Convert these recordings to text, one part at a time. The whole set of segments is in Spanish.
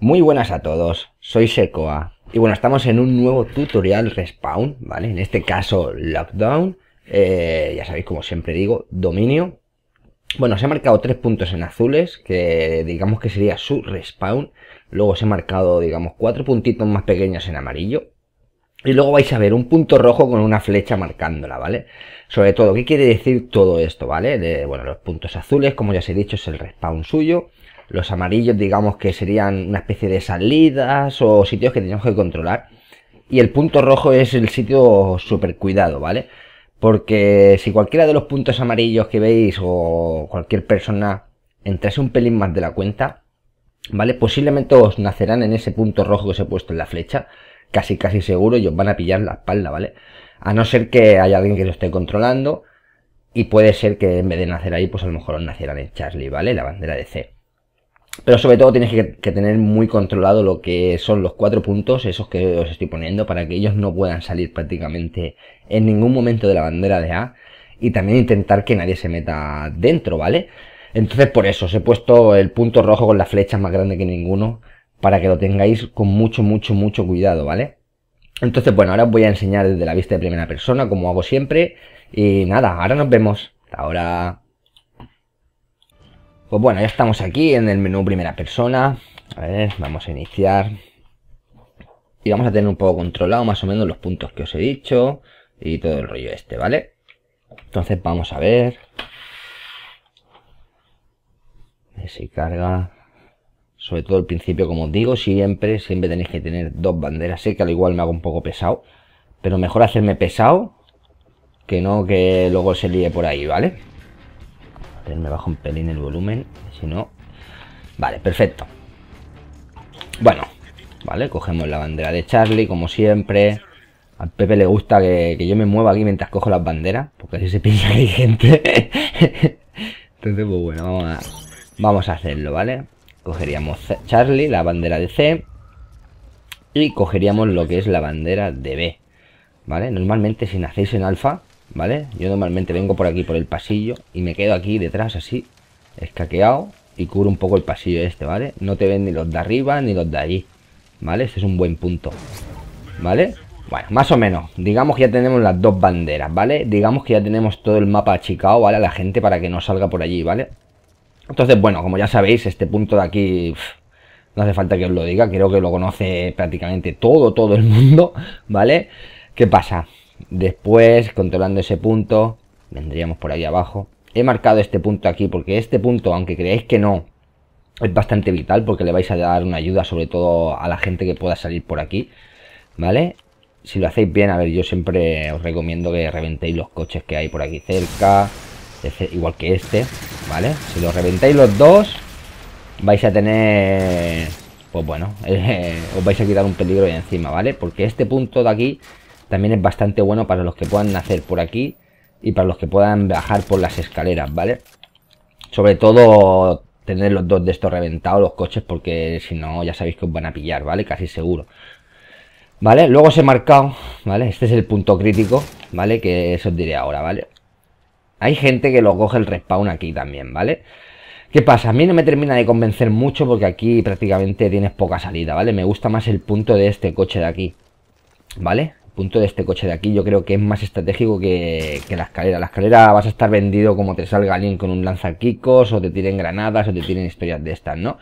Muy buenas a todos, soy Secoa y bueno, estamos en un nuevo tutorial respawn, ¿vale? En este caso lockdown, eh, ya sabéis como siempre digo, dominio. Bueno, se ha marcado tres puntos en azules, que digamos que sería su respawn. Luego se ha marcado, digamos, cuatro puntitos más pequeños en amarillo. Y luego vais a ver un punto rojo con una flecha marcándola, ¿vale? Sobre todo, ¿qué quiere decir todo esto, ¿vale? De, bueno, los puntos azules, como ya os he dicho, es el respawn suyo. Los amarillos, digamos que serían una especie de salidas o sitios que teníamos que controlar. Y el punto rojo es el sitio súper cuidado, ¿vale? Porque si cualquiera de los puntos amarillos que veis o cualquier persona entrase un pelín más de la cuenta, ¿vale? Posiblemente os nacerán en ese punto rojo que os he puesto en la flecha, casi casi seguro, y os van a pillar la espalda, ¿vale? A no ser que haya alguien que lo esté controlando, y puede ser que en vez de nacer ahí, pues a lo mejor os nacerán en Charlie, ¿vale? La bandera de C. Pero sobre todo tienes que, tener muy controlado lo que son los cuatro puntos, esos que os estoy poniendo, para que ellos no puedan salir prácticamente en ningún momento de la bandera de A. Y también intentar que nadie se meta dentro, ¿vale? Entonces por eso os he puesto el punto rojo con las flechas más grande que ninguno, para que lo tengáis con mucho, mucho, mucho cuidado, ¿vale? Entonces bueno, ahora os voy a enseñar desde la vista de primera persona, como hago siempre. Y nada, ahora nos vemos. Hasta ahora. Pues bueno, ya estamos aquí en el menú primera persona. A ver, vamos a iniciar. Y vamos a tener un poco controlado más o menos los puntos que os he dicho y todo el rollo este, ¿vale? Entonces vamos a ver. Si carga. Sobre todo al principio, como os digo, siempre, siempre tenéis que tener dos banderas. Sé que al igual me hago un poco pesado, pero mejor hacerme pesado que no que luego se líe por ahí, ¿vale? me bajo un pelín el volumen, si no... Vale, perfecto. Bueno, vale, cogemos la bandera de Charlie, como siempre. Al Pepe le gusta que, yo me mueva aquí mientras cojo las banderas, porque así se piensa que gente. Entonces, pues bueno, vamos a, vamos a hacerlo, ¿vale? Cogeríamos Charlie, la bandera de C, y cogeríamos lo que es la bandera de B, ¿vale? Normalmente si nacéis en alfa, ¿vale? Yo normalmente vengo por aquí, por el pasillo, y me quedo aquí detrás así, escaqueado, y cubro un poco el pasillo este, ¿vale? No te ven ni los de arriba ni los de allí, ¿vale? Este es un buen punto, ¿vale? Bueno, más o menos, digamos que ya tenemos las dos banderas, ¿vale? Digamos que ya tenemos todo el mapa achicado, ¿vale? A la gente para que no salga por allí, ¿vale? Entonces, bueno, como ya sabéis, este punto de aquí... no hace falta que os lo diga, creo que lo conoce prácticamente todo, todo el mundo, ¿vale? ¿Qué pasa? Después, controlando ese punto, vendríamos por ahí abajo. He marcado este punto aquí porque este punto, aunque creéis que no, es bastante vital porque le vais a dar una ayuda sobre todo a la gente que pueda salir por aquí, ¿vale? Si lo hacéis bien, a ver, yo siempre os recomiendo que reventéis los coches que hay por aquí cerca, igual que este, ¿vale? Si los reventáis los dos, vais a tener, pues bueno, os vais a quitar un peligro ahí encima, ¿vale? Porque este punto de aquí también es bastante bueno para los que puedan nacer por aquí y para los que puedan bajar por las escaleras, ¿vale? Sobre todo tener los dos de estos reventados, los coches, porque si no ya sabéis que os van a pillar, ¿vale? Casi seguro. ¿Vale? Luego os he marcado, ¿vale? Este es el punto crítico, ¿vale? Que eso os diré ahora, ¿vale? Hay gente que lo coge el respawn aquí también, ¿vale? ¿Qué pasa? A mí no me termina de convencer mucho porque aquí prácticamente tienes poca salida, ¿vale? Me gusta más el punto de este coche de aquí, ¿vale? punto de este coche de aquí yo creo que es más estratégico que, la escalera. La escalera vas a estar vendido como te salga alguien con un lanzaquicos o te tiren granadas o te tiren historias de estas, ¿no?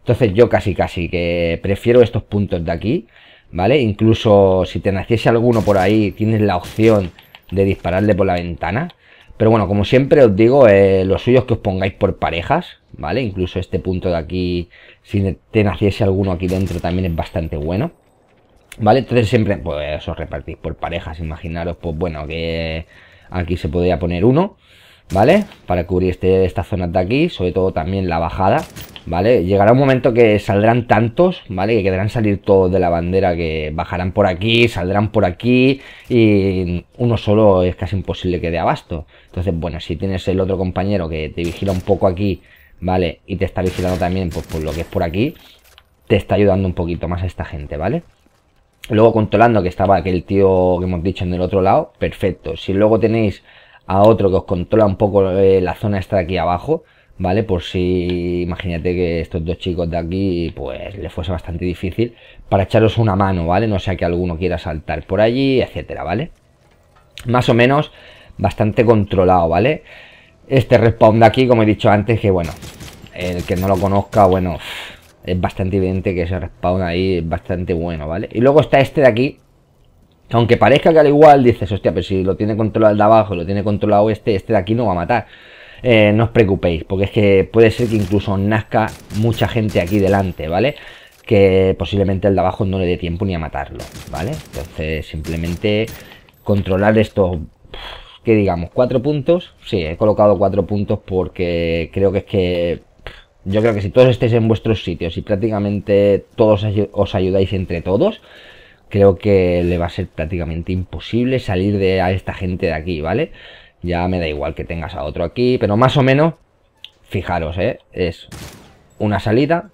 Entonces yo casi casi que prefiero estos puntos de aquí, ¿vale? Incluso si te naciese alguno por ahí tienes la opción de dispararle por la ventana. Pero bueno, como siempre os digo, eh, los suyos que os pongáis por parejas, ¿vale? Incluso este punto de aquí, si te naciese alguno aquí dentro también es bastante bueno. ¿Vale? Entonces siempre, pues os repartís por parejas, imaginaros, pues bueno, que aquí se podría poner uno, ¿vale? Para cubrir este, zona de aquí, sobre todo también la bajada, ¿vale? Llegará un momento que saldrán tantos, ¿vale? Que quedarán salir todos de la bandera, que bajarán por aquí, saldrán por aquí, y uno solo es casi imposible que dé abasto. Entonces, bueno, si tienes el otro compañero que te vigila un poco aquí, ¿vale? Y te está vigilando también, pues por lo que es por aquí, te está ayudando un poquito más a esta gente, ¿vale? vale Luego controlando que estaba aquel tío que hemos dicho en el otro lado, perfecto. Si luego tenéis a otro que os controla un poco eh, la zona esta de aquí abajo, ¿vale? Por si imagínate que estos dos chicos de aquí, pues les fuese bastante difícil para echaros una mano, ¿vale? No sea que alguno quiera saltar por allí, etcétera, ¿vale? Más o menos bastante controlado, ¿vale? Este respawn de aquí, como he dicho antes, que bueno, el que no lo conozca, bueno, es bastante evidente que ese respawn ahí es bastante bueno, ¿vale? Y luego está este de aquí, aunque parezca que al igual dices, hostia, pero si lo tiene controlado el de abajo, lo tiene controlado este, este de aquí no va a matar. Eh, no os preocupéis, porque es que puede ser que incluso nazca mucha gente aquí delante, ¿vale? Que posiblemente el de abajo no le dé tiempo ni a matarlo, ¿vale? Entonces simplemente controlar estos que digamos, cuatro puntos. Sí, he colocado cuatro puntos porque creo que es que yo creo que si todos estáis en vuestros sitios y prácticamente todos os ayudáis entre todos, creo que le va a ser prácticamente imposible salir de a esta gente de aquí, ¿vale? Ya me da igual que tengas a otro aquí, pero más o menos, fijaros, ¿eh? Es una salida,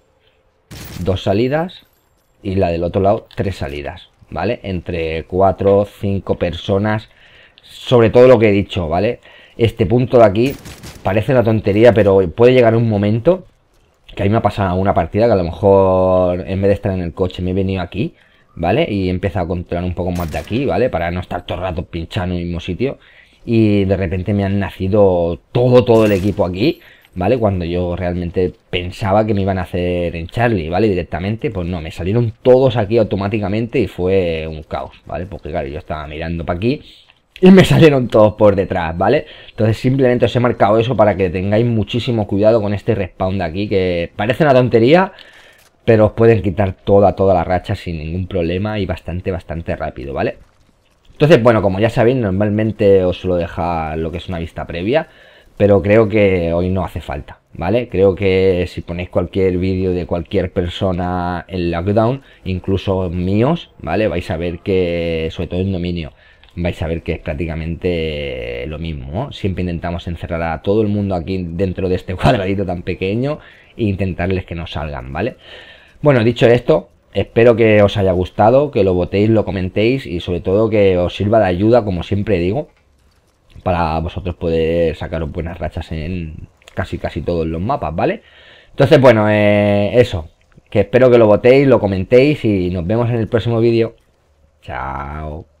dos salidas y la del otro lado, tres salidas, ¿vale? Entre cuatro, cinco personas, sobre todo lo que he dicho, ¿vale? Este punto de aquí parece una tontería, pero puede llegar un momento que a mí me ha pasado una partida que a lo mejor en vez de estar en el coche me he venido aquí, ¿vale? Y he empezado a controlar un poco más de aquí, ¿vale? Para no estar todo el rato pinchando en el mismo sitio. Y de repente me han nacido todo, todo el equipo aquí, ¿vale? Cuando yo realmente pensaba que me iban a hacer en Charlie, ¿vale? Directamente, pues no, me salieron todos aquí automáticamente y fue un caos, ¿vale? Porque claro, yo estaba mirando para aquí y me salieron todos por detrás, ¿vale? Entonces simplemente os he marcado eso para que tengáis muchísimo cuidado con este respawn de aquí, que parece una tontería, pero os pueden quitar toda, toda la racha sin ningún problema y bastante, bastante rápido, ¿vale? Entonces, bueno, como ya sabéis, normalmente os suelo dejar lo que es una vista previa, pero creo que hoy no hace falta, ¿vale? Creo que si ponéis cualquier vídeo de cualquier persona en lockdown, incluso míos, ¿vale? Vais a ver que, sobre todo en dominio, vais a ver que es prácticamente lo mismo. Siempre intentamos encerrar a todo el mundo aquí dentro de este cuadradito tan pequeño e intentarles que no salgan, ¿vale? Bueno, dicho esto, espero que os haya gustado, que lo votéis, lo comentéis y sobre todo que os sirva de ayuda, como siempre digo, para vosotros poder sacaros buenas rachas en casi casi todos los mapas, ¿vale? Entonces, bueno, eh, eso. Que espero que lo votéis, lo comentéis y nos vemos en el próximo vídeo. Chao.